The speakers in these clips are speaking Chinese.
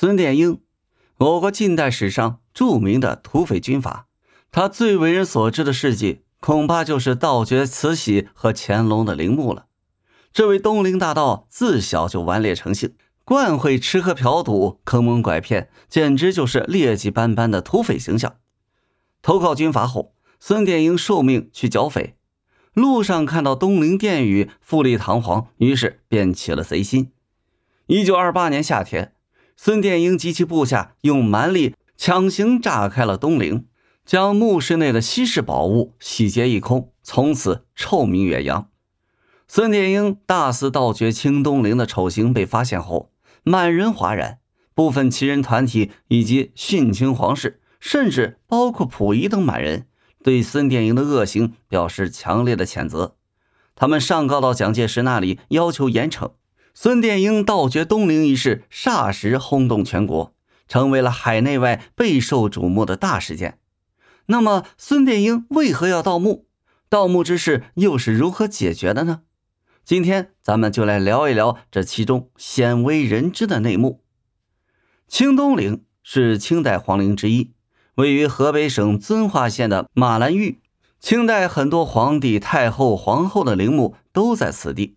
孙殿英，我国近代史上著名的土匪军阀。他最为人所知的事迹，恐怕就是盗掘慈禧和乾隆的陵墓了。这位东陵大盗自小就顽劣成性，惯会吃喝嫖赌、坑蒙拐骗，简直就是劣迹斑斑的土匪形象。投靠军阀后，孙殿英受命去剿匪，路上看到东陵殿宇富丽堂皇，于是便起了贼心。一九二八年夏天。孙殿英及其部下用蛮力强行炸开了东陵，将墓室内的稀世宝物洗劫一空，从此臭名远扬。孙殿英大肆盗掘清东陵的丑行被发现后，满人哗然，部分旗人团体以及殉清皇室，甚至包括溥仪等满人，对孙殿英的恶行表示强烈的谴责。他们上告到蒋介石那里，要求严惩。孙殿英盗掘东陵一事，霎时轰动全国，成为了海内外备受瞩目的大事件。那么，孙殿英为何要盗墓？盗墓之事又是如何解决的呢？今天，咱们就来聊一聊这其中鲜为人知的内幕。清东陵是清代皇陵之一，位于河北省遵化县的马兰峪。清代很多皇帝、太后、皇后的陵墓都在此地。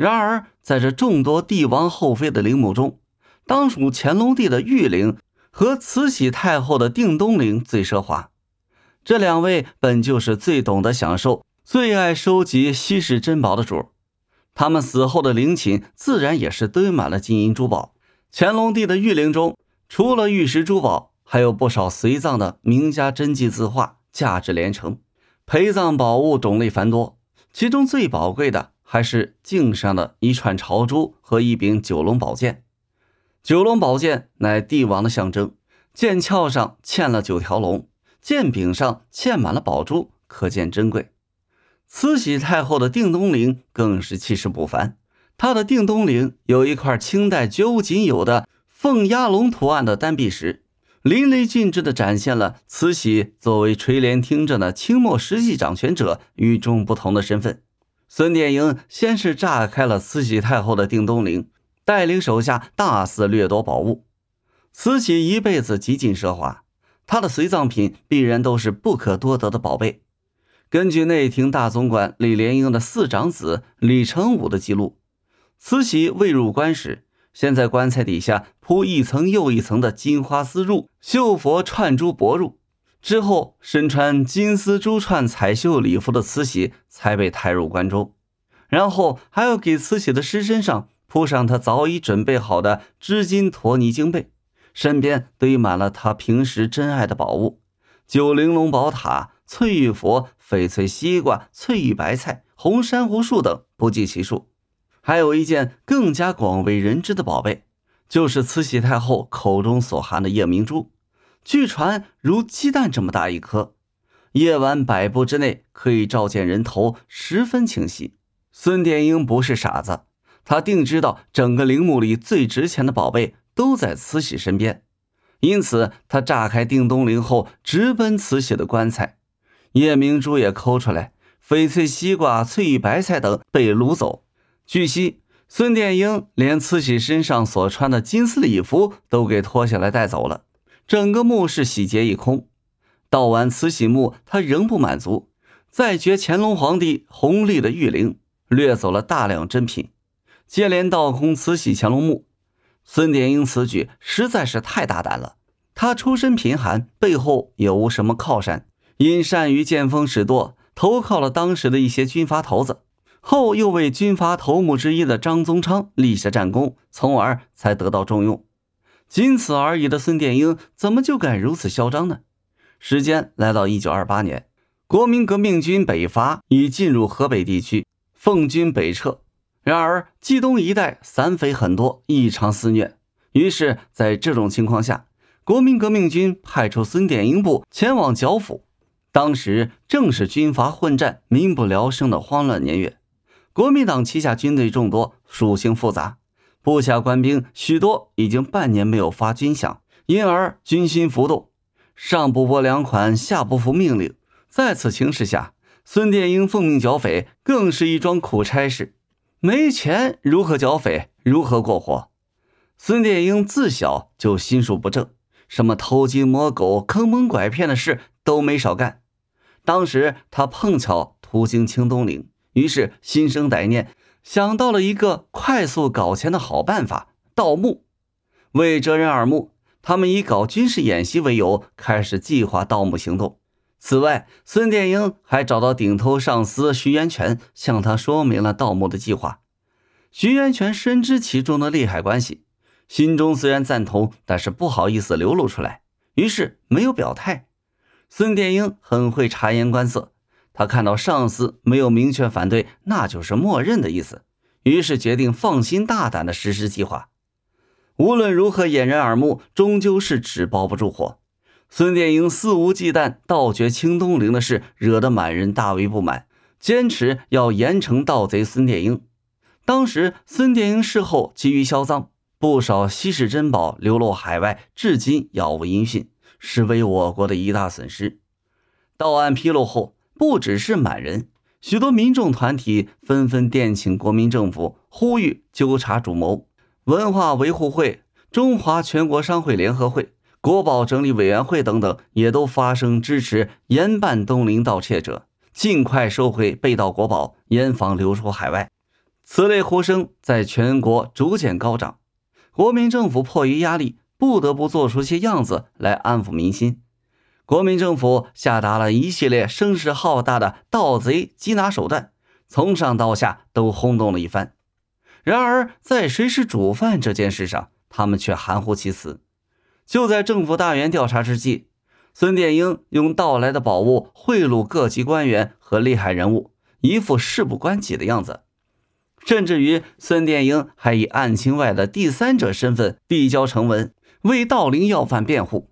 然而，在这众多帝王后妃的陵墓中，当属乾隆帝的玉陵和慈禧太后的定东陵最奢华。这两位本就是最懂得享受、最爱收集稀世珍宝的主儿，他们死后的陵寝自然也是堆满了金银珠宝。乾隆帝的玉陵中，除了玉石珠宝，还有不少随葬的名家真迹字画，价值连城。陪葬宝物种类繁多，其中最宝贵的。还是颈上的一串朝珠和一柄九龙宝剑。九龙宝剑乃帝王的象征，剑鞘上嵌了九条龙，剑柄上嵌满了宝珠，可见珍贵。慈禧太后的定东陵更是气势不凡，她的定东陵有一块清代绝无仅有的凤压龙图案的单壁石，淋漓尽致地展现了慈禧作为垂帘听政的清末实际掌权者与众不同的身份。孙殿英先是炸开了慈禧太后的定东陵，带领手下大肆掠夺宝物。慈禧一辈子极尽奢华，她的随葬品必然都是不可多得的宝贝。根据内廷大总管李莲英的四长子李成武的记录，慈禧未入棺时，先在棺材底下铺一层又一层的金花丝褥、绣佛串珠帛褥。之后，身穿金丝珠串彩绣礼服的慈禧才被抬入棺中，然后还要给慈禧的尸身上铺上她早已准备好的织金陀泥经被，身边堆满了她平时珍爱的宝物：九玲珑宝塔、翠玉佛、翡翠西瓜、翠玉白菜、红珊瑚树等，不计其数。还有一件更加广为人知的宝贝，就是慈禧太后口中所含的夜明珠。据传，如鸡蛋这么大一颗，夜晚百步之内可以照见人头，十分清晰。孙殿英不是傻子，他定知道整个陵墓里最值钱的宝贝都在慈禧身边，因此他炸开定东陵后，直奔慈禧的棺材，夜明珠也抠出来，翡翠西瓜、翠玉白菜等被掳走。据悉，孙殿英连慈禧身上所穿的金丝礼服都给脱下来带走了。整个墓室洗劫一空，盗完慈禧墓，他仍不满足，再掘乾隆皇帝弘历的御陵，掠走了大量珍品，接连盗空慈禧、乾隆墓。孙殿英此举实在是太大胆了。他出身贫寒，背后也无什么靠山，因善于见风使舵，投靠了当时的一些军阀头子，后又为军阀头目之一的张宗昌立下战功，从而才得到重用。仅此而已的孙殿英，怎么就敢如此嚣张呢？时间来到一九二八年，国民革命军北伐已进入河北地区，奉军北撤。然而冀东一带散匪很多，异常肆虐。于是，在这种情况下，国民革命军派出孙殿英部前往剿匪。当时正是军阀混战、民不聊生的慌乱年月，国民党旗下军队众多，属性复杂。部下官兵许多已经半年没有发军饷，因而军心浮动，上不拨粮款，下不服命令。在此形势下，孙殿英奉命剿匪，更是一桩苦差事。没钱如何剿匪？如何过活？孙殿英自小就心术不正，什么偷鸡摸狗、坑蒙拐骗的事都没少干。当时他碰巧途经青东岭，于是心生歹念。想到了一个快速搞钱的好办法——盗墓。为遮人耳目，他们以搞军事演习为由，开始计划盗墓行动。此外，孙殿英还找到顶头上司徐源泉，向他说明了盗墓的计划。徐源泉深知其中的利害关系，心中虽然赞同，但是不好意思流露出来，于是没有表态。孙殿英很会察言观色。他看到上司没有明确反对，那就是默认的意思，于是决定放心大胆的实施计划。无论如何掩人耳目，终究是纸包不住火。孙殿英肆无忌惮盗掘清东陵的事，惹得满人大为不满，坚持要严惩盗贼孙殿英。当时孙殿英事后急于销赃，不少稀世珍宝流落海外，至今杳无音讯，是为我国的一大损失。到案披露后。不只是满人，许多民众团体纷纷电请国民政府，呼吁纠察主谋。文化维护会、中华全国商会联合会、国宝整理委员会等等，也都发声支持严办东陵盗窃者，尽快收回被盗国宝，严防流出海外。此类呼声在全国逐渐高涨，国民政府迫于压力，不得不做出些样子来安抚民心。国民政府下达了一系列声势浩大的盗贼缉拿手段，从上到下都轰动了一番。然而，在谁是主犯这件事上，他们却含糊其辞。就在政府大员调查之际，孙殿英用盗来的宝物贿赂各级官员和厉害人物，一副事不关己的样子。甚至于，孙殿英还以案情外的第三者身份递交呈文，为盗陵要犯辩护。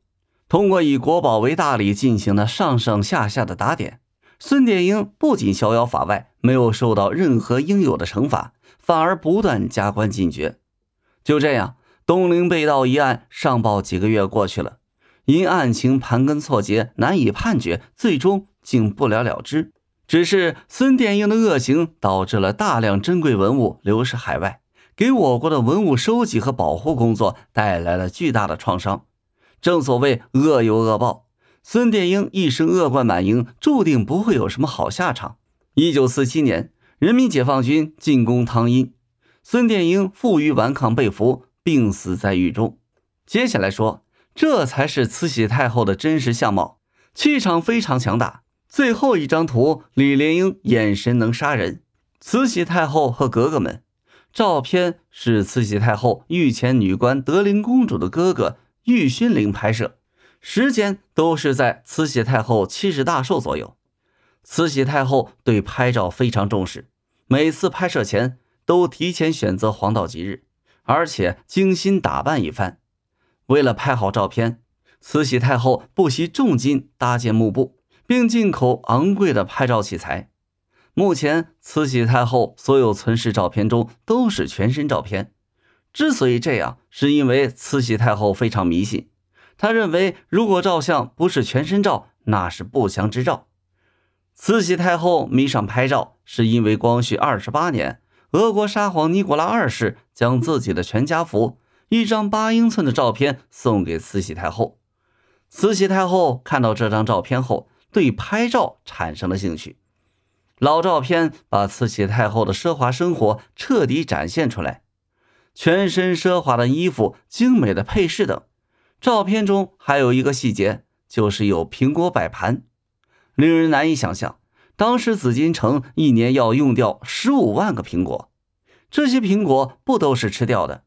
通过以国宝为大礼进行的上上下下的打点，孙殿英不仅逍遥法外，没有受到任何应有的惩罚，反而不断加官进爵。就这样，东陵被盗一案上报几个月过去了，因案情盘根错节，难以判决，最终竟不了了之。只是孙殿英的恶行导致了大量珍贵文物流失海外，给我国的文物收集和保护工作带来了巨大的创伤。正所谓恶有恶报，孙殿英一生恶贯满盈，注定不会有什么好下场。一九四七年，人民解放军进攻汤阴，孙殿英负隅顽抗，被俘，病死在狱中。接下来说，这才是慈禧太后的真实相貌，气场非常强大。最后一张图，李莲英眼神能杀人。慈禧太后和格格们，照片是慈禧太后御前女官德龄公主的哥哥。玉熏陵拍摄时间都是在慈禧太后七十大寿左右。慈禧太后对拍照非常重视，每次拍摄前都提前选择黄道吉日，而且精心打扮一番。为了拍好照片，慈禧太后不惜重金搭建幕布，并进口昂贵的拍照器材。目前，慈禧太后所有存世照片中都是全身照片。之所以这样，是因为慈禧太后非常迷信，她认为如果照相不是全身照，那是不祥之兆。慈禧太后迷上拍照，是因为光绪二十八年，俄国沙皇尼古拉二世将自己的全家福（一张八英寸的照片）送给慈禧太后。慈禧太后看到这张照片后，对拍照产生了兴趣。老照片把慈禧太后的奢华生活彻底展现出来。全身奢华的衣服、精美的配饰等，照片中还有一个细节，就是有苹果摆盘，令人难以想象。当时紫禁城一年要用掉十五万个苹果，这些苹果不都是吃掉的？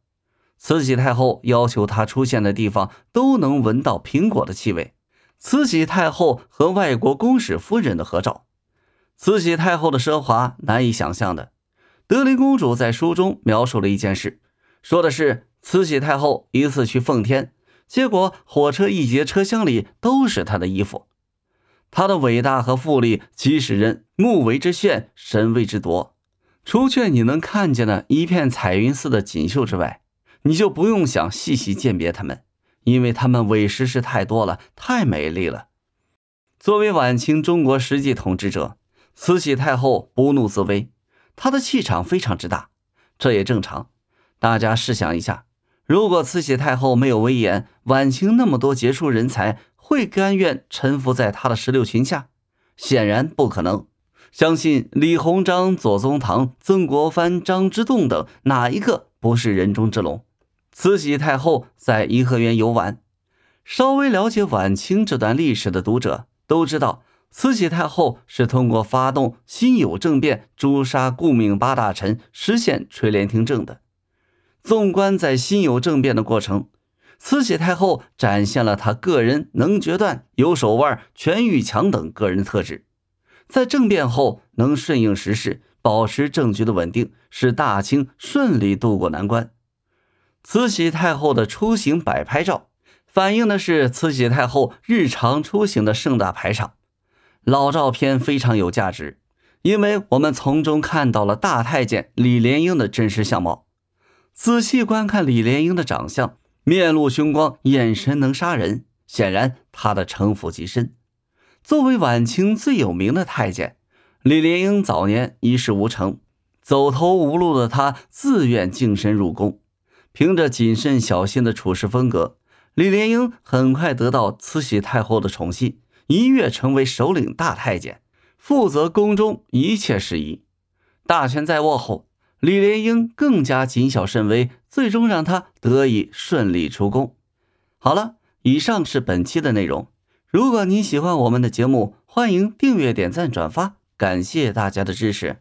慈禧太后要求她出现的地方都能闻到苹果的气味。慈禧太后和外国公使夫人的合照，慈禧太后的奢华难以想象的。德林公主在书中描述了一件事。说的是慈禧太后一次去奉天，结果火车一节车厢里都是她的衣服。她的伟大和富丽，即使人目为之炫，神为之夺。除却你能看见的一片彩云似的锦绣之外，你就不用想细细鉴别它们，因为它们委实是太多了，太美丽了。作为晚清中国实际统治者，慈禧太后不怒自威，她的气场非常之大，这也正常。大家试想一下，如果慈禧太后没有威严，晚清那么多杰出人才会甘愿臣服在她的石榴裙下？显然不可能。相信李鸿章、左宗棠、曾国藩、张之洞等哪一个不是人中之龙？慈禧太后在颐和园游玩，稍微了解晚清这段历史的读者都知道，慈禧太后是通过发动辛酉政变，诛杀顾命八大臣，实现垂帘听政的。纵观在辛酉政变的过程，慈禧太后展现了她个人能决断、有手腕、权欲强等个人特质，在政变后能顺应时势，保持政局的稳定，使大清顺利渡过难关。慈禧太后的出行摆拍照，反映的是慈禧太后日常出行的盛大排场。老照片非常有价值，因为我们从中看到了大太监李莲英的真实相貌。仔细观看李莲英的长相，面露凶光，眼神能杀人，显然他的城府极深。作为晚清最有名的太监，李莲英早年一事无成，走投无路的他自愿净身入宫。凭着谨慎小心的处事风格，李莲英很快得到慈禧太后的宠信，一跃成为首领大太监，负责宫中一切事宜。大权在握后。李莲英更加谨小慎微，最终让他得以顺利出宫。好了，以上是本期的内容。如果你喜欢我们的节目，欢迎订阅、点赞、转发，感谢大家的支持。